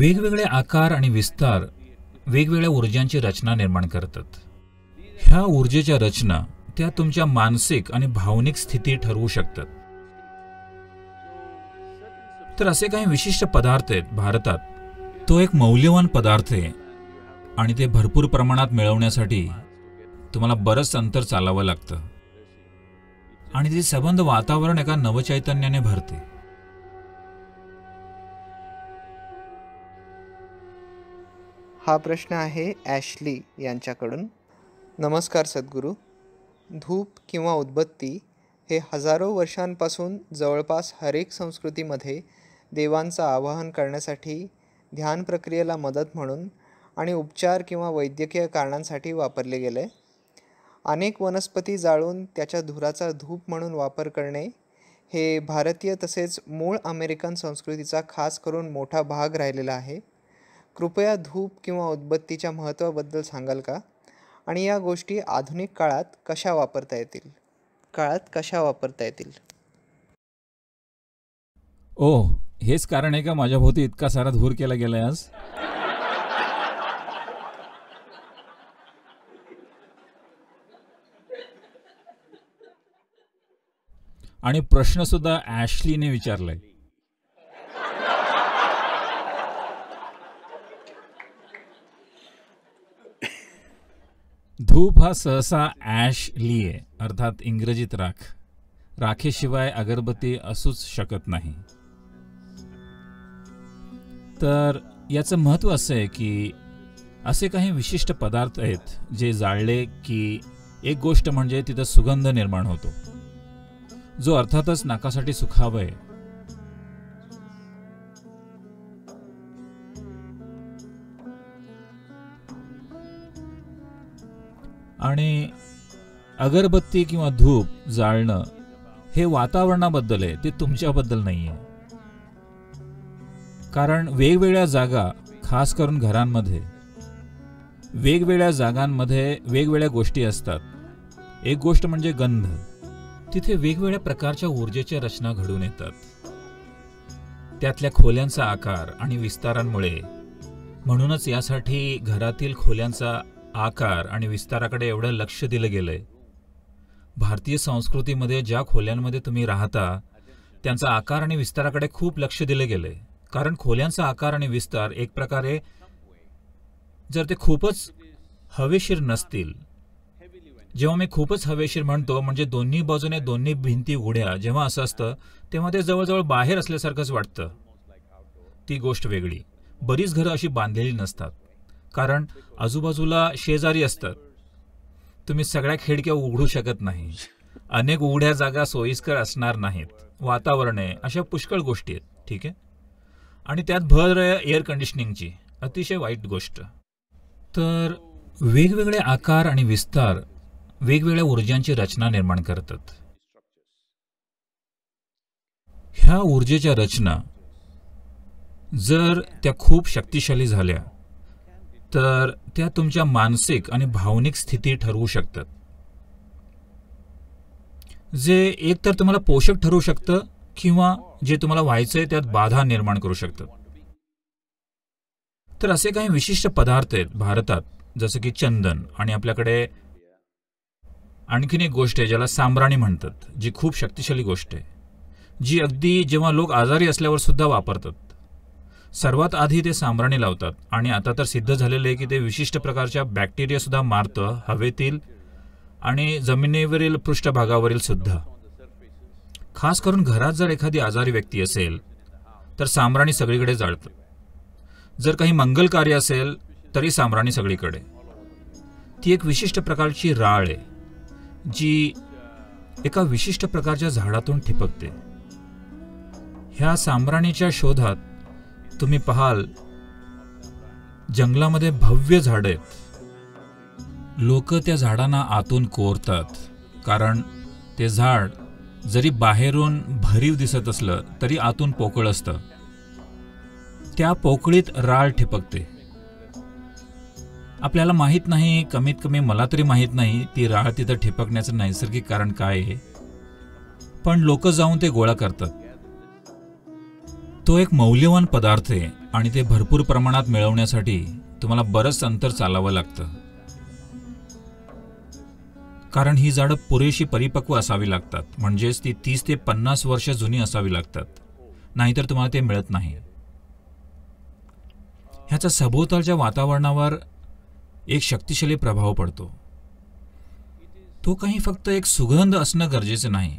वेगवेगळे आकार आणि विस्तार वेगवेगळ्या ऊर्जांची रचना निर्माण करतात ह्या ऊर्जेच्या रचना त्या तुमच्या मानसिक आणि भावनिक स्थिती ठरवू शकतात तर असे काही विशिष्ट पदार्थ आहेत भारतात तो एक मौल्यवान पदार्थ आहे आणि ते भरपूर प्रमाणात मिळवण्यासाठी तुम्हाला बरंच अंतर चालावं लागतं आणि ते संबंध वातावरण एका नवचैतन्याने भरते हा प्रश्न आहे ॲशली यांच्याकडून नमस्कार सद्गुरू धूप किंवा उदबत्ती हे हजारो वर्षांपासून जवळपास हरेक संस्कृतीमध्ये देवांचं आवाहन करण्यासाठी ध्यान प्रक्रियेला मदत म्हणून आणि उपचार किंवा वैद्यकीय कारणांसाठी वापरले गेले अनेक वनस्पती जाळून त्याच्या धुराचा धूप म्हणून वापर करणे हे भारतीय तसेच मूळ अमेरिकन संस्कृतीचा खास करून मोठा भाग राहिलेला आहे कृपया धूप किंवा उदबत्तीच्या महत्त्वाबद्दल सांगाल का आणि या गोष्टी आधुनिक काळात कशा वापरता येतील काळात कशा वापरता येतील ओ हेच कारण आहे का भोवती इतका सारा धूर केला गेलाय आज आणि प्रश्नसुद्धा ॲशलीने विचारलाय धूप हा सहसा ॲश लिये अर्थात इंग्रजीत राख राखेशिवाय अगरबत्ती असूच शकत नाही तर याचं महत्व असं आहे की असे काही विशिष्ट पदार्थ आहेत जे जाळले की एक गोष्ट म्हणजे तिथं सुगंध निर्माण होतो जो अर्थातच नाकासाठी सुखावं आहे आणि अगरबत्ती किंवा धूप जाळणं हे वातावरणाबद्दल आहे ते तुमच्याबद्दल नाही आहे कारण वेगवेगळ्या जागा खास करून घरांमध्ये वेगवेगळ्या जागांमध्ये वेगवेगळ्या गोष्टी असतात एक गोष्ट म्हणजे गंध तिथे वेगवेगळ्या प्रकारच्या ऊर्जेच्या रचना घडून येतात त्यातल्या खोल्यांचा आकार आणि विस्तारांमुळे म्हणूनच यासाठी घरातील खोल्यांचा आकार आणि विस्ताराकडे एवढं लक्ष दिलं गेलंय भारतीय संस्कृतीमध्ये ज्या खोल्यांमध्ये तुम्ही राहता त्यांचा आकार आणि विस्ताराकडे खूप लक्ष दिलं गेलंय कारण खोल्यांचा आकार आणि विस्तार एक प्रकारे जर ते खूपच हवेशीर नसतील जेव्हा मी खूपच हवेशीर म्हणतो म्हणजे दोन्ही बाजूने दोन्ही भिंती उघड्या जेव्हा असं असतं तेव्हा ते जवळजवळ बाहेर असल्यासारखंच वाटतं ती गोष्ट वेगळी बरीच घरं अशी बांधलेली नसतात कारण आजूबाजूला शेजारी असतात तुम्ही सगळ्या खिडक्या उघडू शकत नाही अनेक उघड्या जागा सोयीस्कर असणार नाहीत वातावरण आहे अशा पुष्कळ गोष्टी आहेत ठीक आहे आणि त्यात भर एअर कंडिशनिंगची अतिशय वाईट गोष्ट तर वेगवेगळे आकार आणि विस्तार वेगवेगळ्या ऊर्जांची रचना निर्माण करतात ह्या ऊर्जेच्या रचना जर त्या खूप शक्तिशाली झाल्या तर त्या तुमच्या मानसिक आणि भावनिक स्थिती ठरवू शकतात जे एक तर तुम्हाला पोषक ठरू शकतं किंवा जे तुम्हाला व्हायचंय त्यात बाधा निर्माण करू शकतात तर असे काही विशिष्ट पदार्थ आहेत भारतात जसं की चंदन आणि आपल्याकडे आणखीन एक गोष्ट आहे ज्याला सांब्राणी म्हणतात जी खूप शक्तिशाली गोष्ट आहे जी अगदी जेव्हा लोक आजारी असल्यावर सुद्धा वापरतात सर्वात आधी ते सांबराने लावतात आणि आता तर सिद्ध झालेलं आहे की ते विशिष्ट प्रकारच्या बॅक्टेरियासुद्धा मारतं हवेतील आणि जमिनीवरील पृष्ठभागावरील सुद्धा खास करून घरात जर एखादी आजारी व्यक्ती असेल तर सांबराणी सगळीकडे जाळतं जर काही मंगल कार्य असेल तरी सांबराणी सगळीकडे ती एक विशिष्ट प्रकारची राळ आहे जी एका विशिष्ट प्रकारच्या झाडातून ठिपकते ह्या सांबराणीच्या शोधात तुम्ही पाहाल जंगलामध्ये भव्य झाड आहेत लोक त्या झाडांना आतून कोरतात कारण ते झाड जरी बाहेरून भरीव दिसत असलं तरी आतून पोकळ असत त्या पोकळीत राळ ठिपकते आपल्याला माहीत नाही कमीत कमी मला तरी माहीत नाही ती राळ तिथं ठिपकण्याचं नैसर्गिक कारण काय आहे पण लोक जाऊन ते गोळा करतात तो एक मौल्यवान पदार्थ आहे आणि ते भरपूर प्रमाणात मिळवण्यासाठी तुम्हाला बरंच अंतर चालावं लागतं कारण ही झाडं पुरेशी परिपक्व असावी लागतात म्हणजेच ती तीस ते पन्नास वर्ष जुनी असावी लागतात नाहीतर तुम्हाला ते मिळत नाही ह्याचा सभोवतालच्या वातावरणावर एक शक्तिशाली प्रभाव पडतो तो काही फक्त एक सुगंध असणं गरजेचं नाही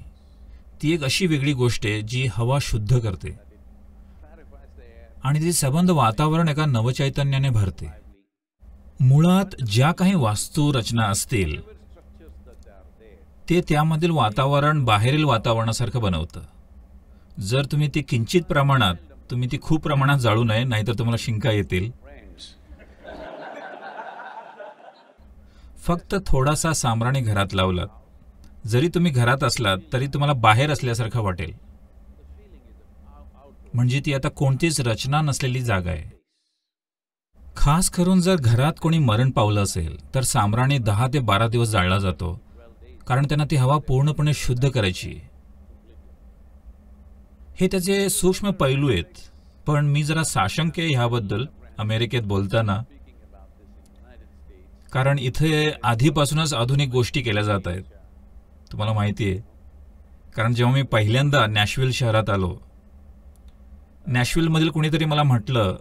ती एक अशी वेगळी गोष्ट आहे जी हवा शुद्ध करते आणि ते सबंध वातावरण एका नवचैतन्याने भरते मुळात ज्या काही वास्तू रचना असतील ते त्यामधील वातावरण बाहेरील वातावरणासारखं बनवतं जर तुम्ही ती किंचित प्रमाणात तुम्ही ती खूप प्रमाणात जाळू नये नाहीतर तुम्हाला शिंका येतील फक्त थोडासा सामराने घरात लावलात जरी तुम्ही घरात असलात तरी तुम्हाला बाहेर असल्यासारखं वाटेल म्हणजे ती आता कोणतीच रचना नसलेली जागा आहे खास करून जर घरात कोणी मरण पावलं असेल तर सामराने दहा ते बारा दिवस जाळला जातो कारण त्यांना ती हवा पूर्णपणे शुद्ध करायची हे त्याचे सूक्ष्म पैलू आहेत पण मी जरा साशंक आहे ह्याबद्दल अमेरिकेत बोलताना कारण इथे आधीपासूनच आधुनिक गोष्टी केल्या जात आहेत तुम्हाला माहिती आहे कारण जेव्हा मी पहिल्यांदा नॅशविल शहरात आलो नॅशविलमधील कुणीतरी मला म्हटलं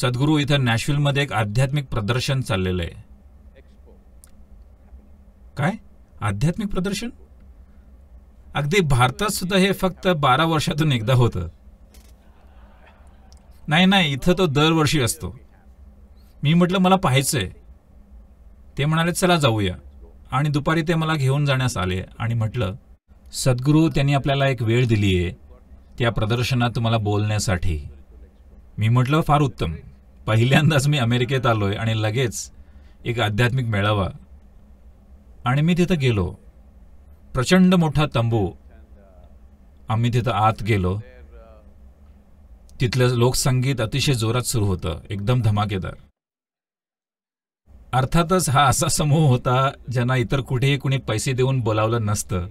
सद्गुरू इथं नॅशविलमध्ये एक आध्यात्मिक प्रदर्शन चाललेलं आहे काय आध्यात्मिक प्रदर्शन अगदी भारतात सुद्धा हे फक्त बारा वर्षातून एकदा होतं नाही नाही इथं तो दरवर्षी असतो मी म्हटलं मला पाहायचंय ते म्हणाले चला जाऊया आणि दुपारी ते मला घेऊन जाण्यास आले आणि म्हटलं सद्गुरू त्यांनी आपल्याला एक वेळ दिली आहे त्या प्रदर्शनात मला बोलण्यासाठी मी म्हटलं फार उत्तम पहिल्यांदाच मी अमेरिकेत आलो आहे आणि लगेच एक आध्यात्मिक मेळावा आणि मी तिथं गेलो प्रचंड मोठा तंबू आम्ही तिथं आत गेलो तिथलं लोकसंगीत अतिशय जोरात सुरू होतं एकदम धमाकेदार अर्थातच हा असा समूह होता ज्यांना इतर कुठेही कुणी पैसे देऊन बोलावलं नसतं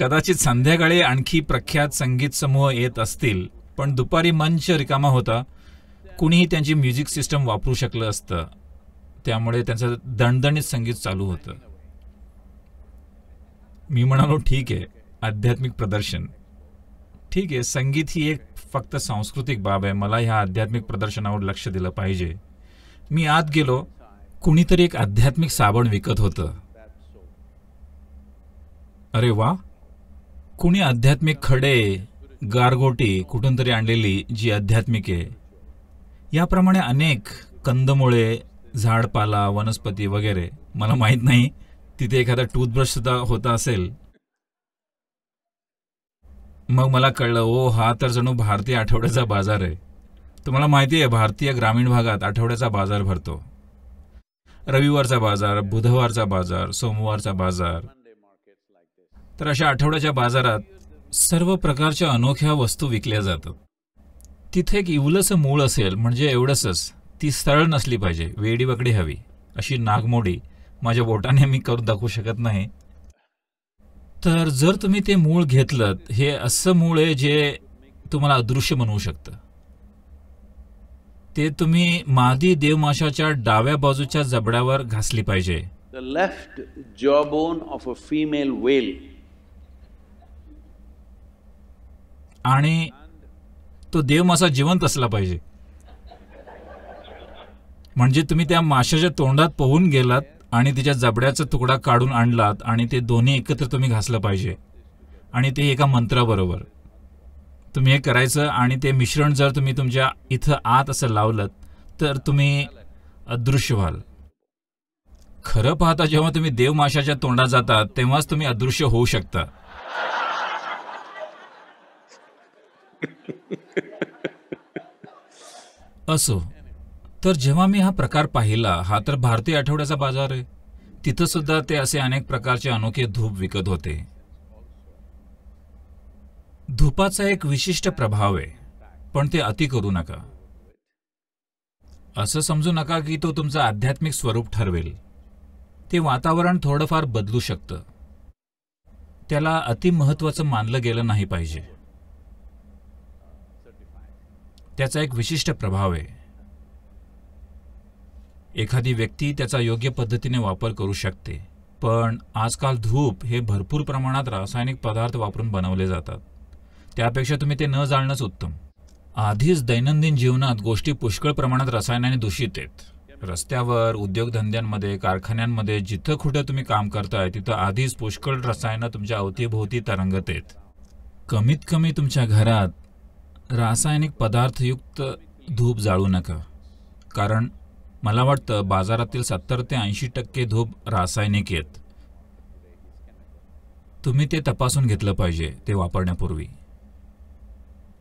कदाचित संध्याकाळी आणखी प्रख्यात संगीत समूह येत असतील पण दुपारी मंच रिकामा होता कुणीही त्यांची म्युझिक सिस्टम वापरू शकलं असतं त्यामुळे त्यांचं दणदणीत संगीत चालू होतं मी म्हणालो ठीक आहे आध्यात्मिक प्रदर्शन ठीक आहे संगीत ही एक फक्त सांस्कृतिक बाब आहे मला ह्या आध्यात्मिक प्रदर्शनावर लक्ष दिलं पाहिजे मी आत गेलो कुणीतरी एक आध्यात्मिक साबण विकत होतं अरे वा कुणी आध्यात्मिक खडे गारगोटी कुठून तरी आणलेली जी आध्यात्मिक आहे याप्रमाणे अनेक कंदमुळे झाडपाला वनस्पती वगैरे मला माहीत नाही तिथे एखादा टूथब्रश सुद्धा होता असेल मग मला कळलं ओ हा तर जणू भारतीय आठवड्याचा बाजार आहे तुम्हाला माहिती आहे भारतीय ग्रामीण भागात आठवड्याचा बाजार भरतो रविवारचा बाजार बुधवारचा बाजार सोमवारचा बाजार तर अशा आठवड्याच्या बाजारात सर्व प्रकारच्या अनोख्या वस्तू विकल्या जातात तिथे एक इवलंसं मूळ असेल म्हणजे एवढंच ती सरळ नसली पाहिजे वेडीवाकडी हवी अशी नागमोडी माझ्या बोटाने मी करून दाखवू शकत नाही तर जर तुम्ही ते मूळ घेतलं हे असं मूळ आहे जे तुम्हाला अदृश्य म्हणू शकतं ते तुम्ही मादी देवमाशाच्या डाव्या बाजूच्या जबड्यावर घासली पाहिजे the left jaw of a female whale आणि तो देव मासा जिवंत असला पाहिजे म्हणजे तुम्ही त्या माशाच्या तोंडात पोहून गेलात आणि तिच्या जबड्याचा तुकडा काढून आणलात आणि ते दोन्ही एकत्र तुम्ही घासलं पाहिजे आणि ते एका मंत्राबरोबर तुम्ही हे करायचं आणि ते मिश्रण जर तुम्ही तुमच्या इथं आत असं लावलं तर तुम्ही अदृश्य व्हाल खरं पाहता जेव्हा तुम्ही देवमाशाच्या तोंडात जातात तेव्हाच तुम्ही अदृश्य होऊ शकता असो तर जेव्हा मी हा प्रकार पाहिला हा तर भारतीय आठवड्याचा बाजार आहे तिथं सुद्धा ते असे अनेक प्रकारचे अनोखे धूप विकत होते धूपाचा एक विशिष्ट प्रभाव आहे पण ते अति करू नका असं समजू नका की तो तुमचं आध्यात्मिक स्वरूप ठरवेल ते वातावरण थोडंफार बदलू शकतं त्याला अतिमहत्वाचं मानलं गेलं नाही पाहिजे त्याचा एक विशिष्ट प्रभाव आहे एखादी व्यक्ती त्याचा योग्य पद्धतीने वापर करू शकते पण आजकाल धूप हे भरपूर प्रमाणात रासायनिक पदार्थ वापरून बनवले जातात त्यापेक्षा तुम्ही ते न जाळणंच उत्तम आधीच दैनंदिन जीवनात गोष्टी पुष्कळ प्रमाणात रसायनाने दूषित आहेत रस्त्यावर उद्योगधंद्यांमध्ये कारखान्यांमध्ये जिथं कुठं तुम्ही काम करताय तिथं आधीच पुष्कळ रसायनं तुमच्या अवतीभोवती तरंगत आहेत कमीत कमी तुमच्या घरात रासायनिक पदार्थयुक्त धूप जाळू नका कारण मला वाटतं बाजारातील सत्तर ते ऐंशी टक्के धूप रासायनिक आहेत तुम्ही ते तपासून घेतलं पाहिजे ते वापरण्यापूर्वी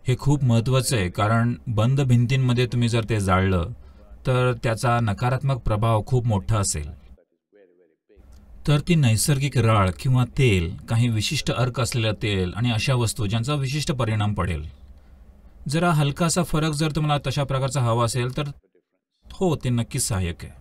हे खूप महत्त्वाचं आहे कारण बंद भिंतींमध्ये तुम्ही जर ते जाळलं तर त्याचा नकारात्मक प्रभाव खूप मोठा असेल तर ती नैसर्गिक राळ किंवा तेल काही विशिष्ट अर्क असलेलं तेल आणि अशा वस्तू ज्यांचा विशिष्ट परिणाम पडेल जरा हलकासा फरक जर तुम्हाला तशा प्रकारचा हवा असेल तर हो ते नक्कीच सहाय्यक आहे